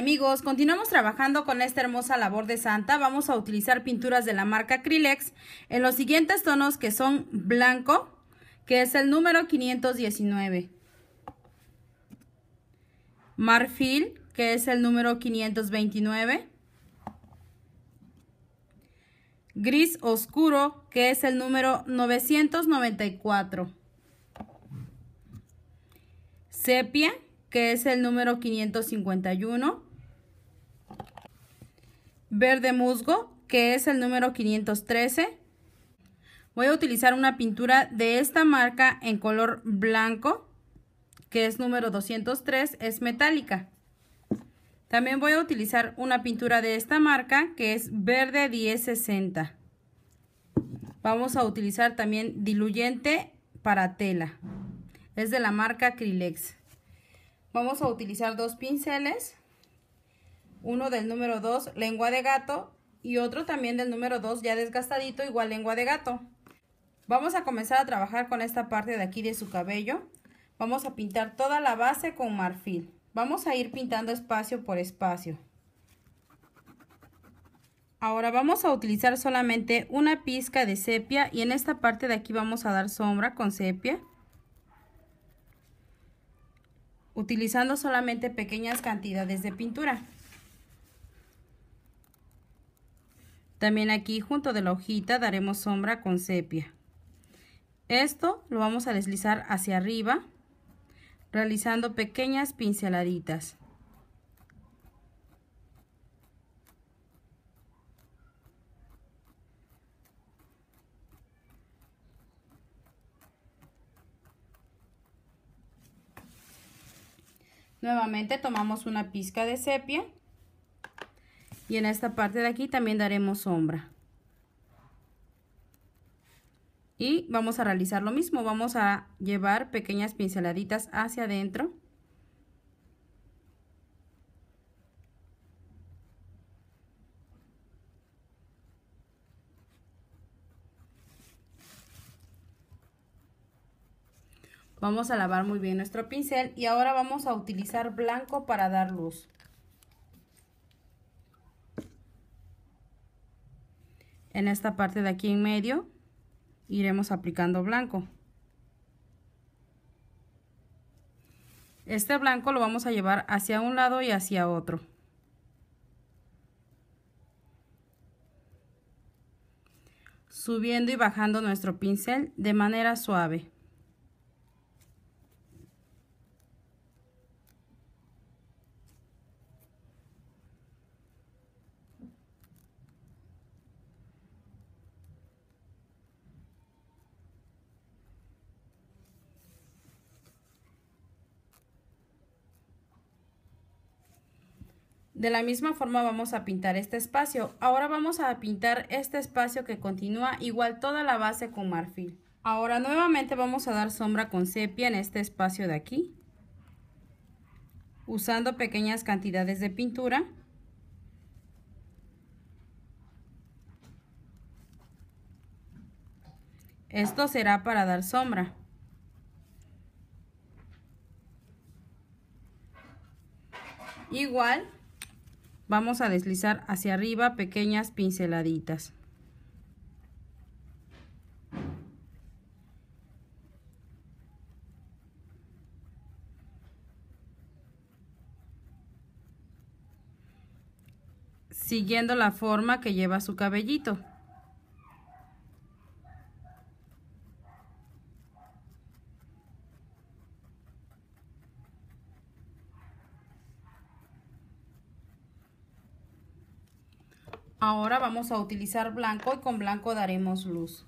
amigos, continuamos trabajando con esta hermosa labor de santa. Vamos a utilizar pinturas de la marca Acrylex en los siguientes tonos que son blanco, que es el número 519. Marfil, que es el número 529. Gris oscuro, que es el número 994. Sepia, que es el número 551 verde musgo, que es el número 513. Voy a utilizar una pintura de esta marca en color blanco, que es número 203, es metálica. También voy a utilizar una pintura de esta marca, que es verde 1060. Vamos a utilizar también diluyente para tela. Es de la marca Acrylex. Vamos a utilizar dos pinceles uno del número 2 lengua de gato y otro también del número 2 ya desgastadito igual lengua de gato. Vamos a comenzar a trabajar con esta parte de aquí de su cabello. Vamos a pintar toda la base con marfil. Vamos a ir pintando espacio por espacio. Ahora vamos a utilizar solamente una pizca de sepia y en esta parte de aquí vamos a dar sombra con sepia. Utilizando solamente pequeñas cantidades de pintura. También aquí junto de la hojita daremos sombra con sepia. Esto lo vamos a deslizar hacia arriba realizando pequeñas pinceladitas. Nuevamente tomamos una pizca de sepia y en esta parte de aquí también daremos sombra y vamos a realizar lo mismo vamos a llevar pequeñas pinceladitas hacia adentro Vamos a lavar muy bien nuestro pincel y ahora vamos a utilizar blanco para dar luz. en esta parte de aquí en medio iremos aplicando blanco este blanco lo vamos a llevar hacia un lado y hacia otro subiendo y bajando nuestro pincel de manera suave De la misma forma vamos a pintar este espacio. Ahora vamos a pintar este espacio que continúa igual toda la base con marfil. Ahora nuevamente vamos a dar sombra con sepia en este espacio de aquí. Usando pequeñas cantidades de pintura. Esto será para dar sombra. Igual vamos a deslizar hacia arriba pequeñas pinceladitas. Siguiendo la forma que lleva su cabellito. Ahora vamos a utilizar blanco y con blanco daremos luz.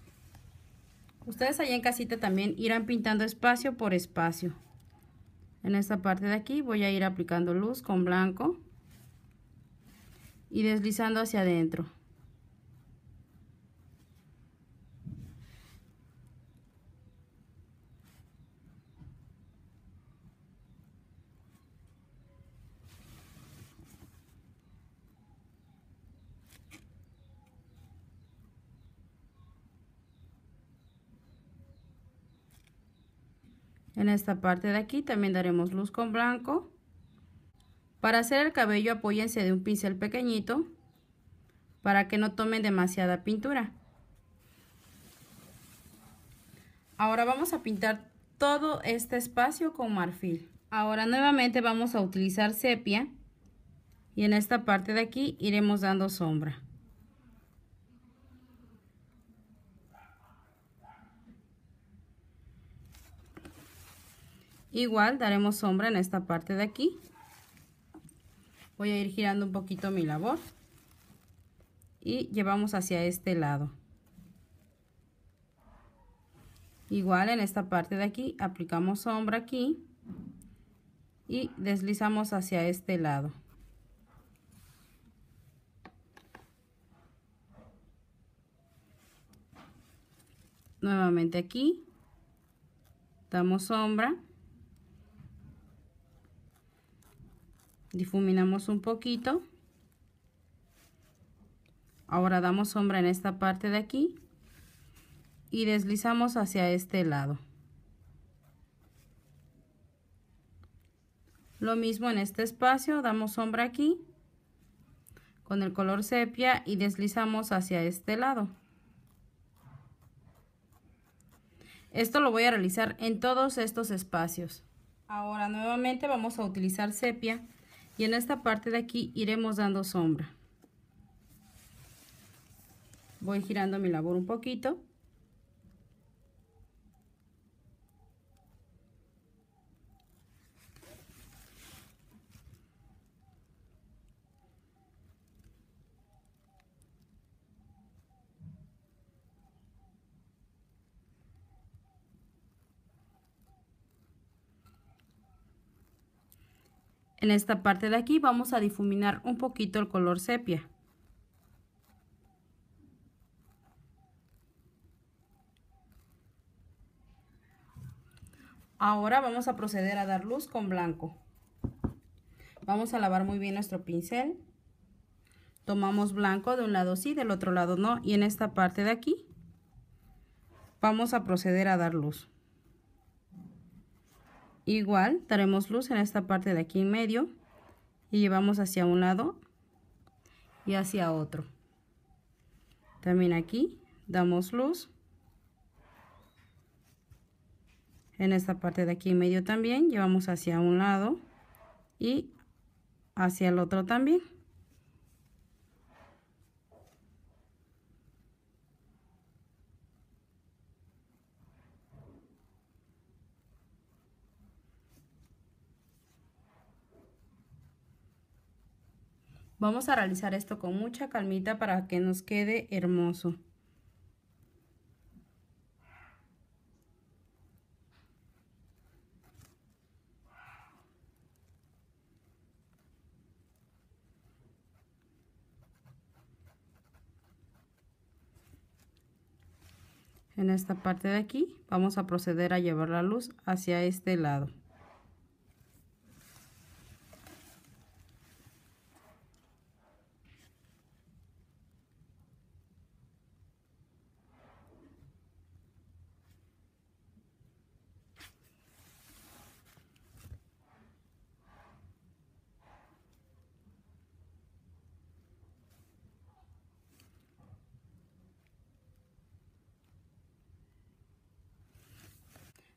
Ustedes allá en casita también irán pintando espacio por espacio. En esta parte de aquí voy a ir aplicando luz con blanco y deslizando hacia adentro. En esta parte de aquí también daremos luz con blanco. Para hacer el cabello apóyense de un pincel pequeñito para que no tomen demasiada pintura. Ahora vamos a pintar todo este espacio con marfil. Ahora nuevamente vamos a utilizar sepia y en esta parte de aquí iremos dando sombra. Igual daremos sombra en esta parte de aquí. Voy a ir girando un poquito mi labor. Y llevamos hacia este lado. Igual en esta parte de aquí aplicamos sombra aquí. Y deslizamos hacia este lado. Nuevamente aquí. Damos sombra. difuminamos un poquito ahora damos sombra en esta parte de aquí y deslizamos hacia este lado lo mismo en este espacio damos sombra aquí con el color sepia y deslizamos hacia este lado esto lo voy a realizar en todos estos espacios ahora nuevamente vamos a utilizar sepia y en esta parte de aquí iremos dando sombra voy girando mi labor un poquito En esta parte de aquí vamos a difuminar un poquito el color sepia. Ahora vamos a proceder a dar luz con blanco. Vamos a lavar muy bien nuestro pincel. Tomamos blanco de un lado sí, del otro lado no. Y en esta parte de aquí vamos a proceder a dar luz igual daremos luz en esta parte de aquí en medio y llevamos hacia un lado y hacia otro también aquí damos luz en esta parte de aquí en medio también llevamos hacia un lado y hacia el otro también Vamos a realizar esto con mucha calmita para que nos quede hermoso. En esta parte de aquí vamos a proceder a llevar la luz hacia este lado.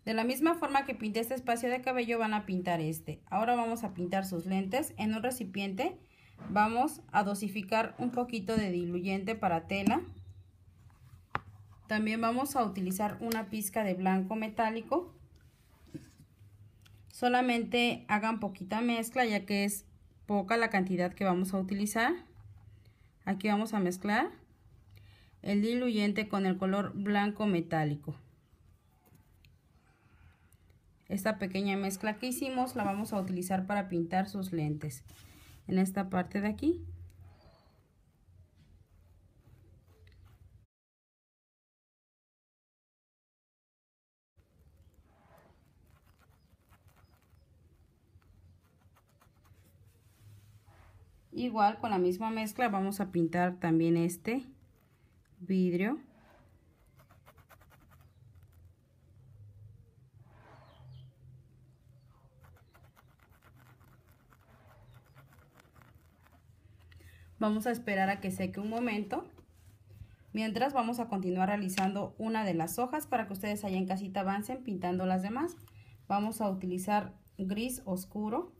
De la misma forma que pinté este espacio de cabello, van a pintar este. Ahora vamos a pintar sus lentes. En un recipiente vamos a dosificar un poquito de diluyente para tela. También vamos a utilizar una pizca de blanco metálico. Solamente hagan poquita mezcla ya que es poca la cantidad que vamos a utilizar. Aquí vamos a mezclar el diluyente con el color blanco metálico. Esta pequeña mezcla que hicimos la vamos a utilizar para pintar sus lentes. En esta parte de aquí. Igual con la misma mezcla vamos a pintar también este vidrio. Vamos a esperar a que seque un momento. Mientras vamos a continuar realizando una de las hojas para que ustedes allá en casita avancen pintando las demás. Vamos a utilizar gris oscuro.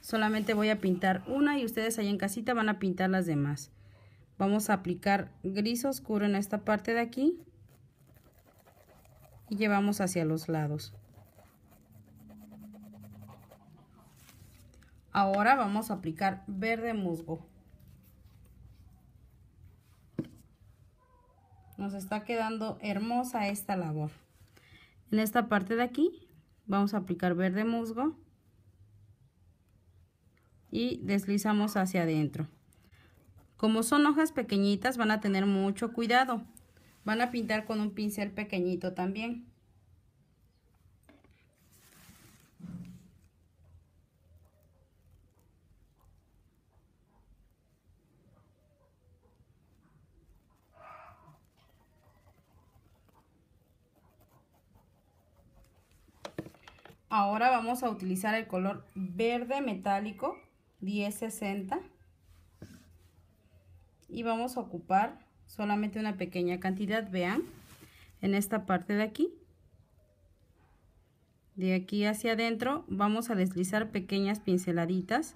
Solamente voy a pintar una y ustedes allá en casita van a pintar las demás. Vamos a aplicar gris oscuro en esta parte de aquí y llevamos hacia los lados. Ahora vamos a aplicar verde musgo. Nos está quedando hermosa esta labor. En esta parte de aquí vamos a aplicar verde musgo y deslizamos hacia adentro. Como son hojas pequeñitas van a tener mucho cuidado. Van a pintar con un pincel pequeñito también. Ahora vamos a utilizar el color verde metálico 1060 y vamos a ocupar solamente una pequeña cantidad, vean, en esta parte de aquí. De aquí hacia adentro vamos a deslizar pequeñas pinceladitas.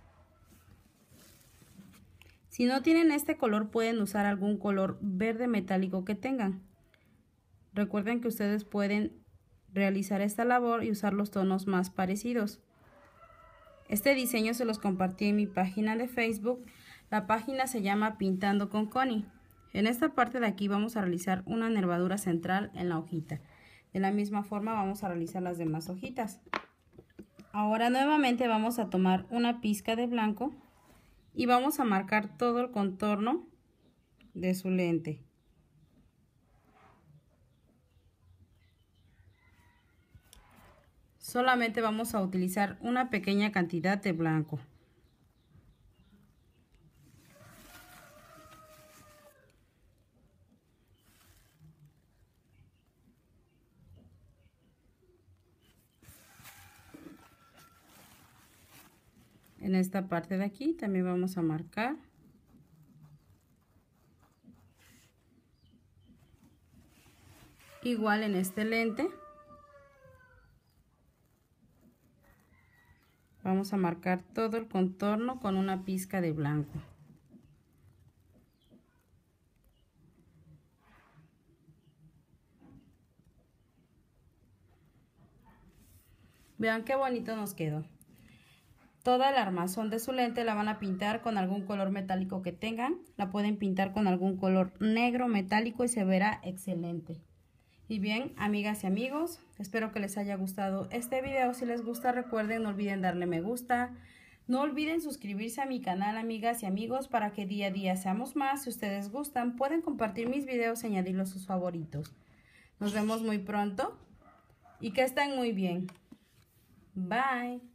Si no tienen este color pueden usar algún color verde metálico que tengan. Recuerden que ustedes pueden realizar esta labor y usar los tonos más parecidos. Este diseño se los compartí en mi página de Facebook. La página se llama Pintando con Connie. En esta parte de aquí vamos a realizar una nervadura central en la hojita. De la misma forma vamos a realizar las demás hojitas. Ahora nuevamente vamos a tomar una pizca de blanco y vamos a marcar todo el contorno de su lente. solamente vamos a utilizar una pequeña cantidad de blanco en esta parte de aquí también vamos a marcar igual en este lente a marcar todo el contorno con una pizca de blanco. Vean qué bonito nos quedó. Toda la armazón de su lente la van a pintar con algún color metálico que tengan. La pueden pintar con algún color negro metálico y se verá excelente. Y bien, amigas y amigos, espero que les haya gustado este video. Si les gusta, recuerden, no olviden darle me gusta. No olviden suscribirse a mi canal, amigas y amigos, para que día a día seamos más. Si ustedes gustan, pueden compartir mis videos y añadirlos a sus favoritos. Nos vemos muy pronto y que estén muy bien. Bye.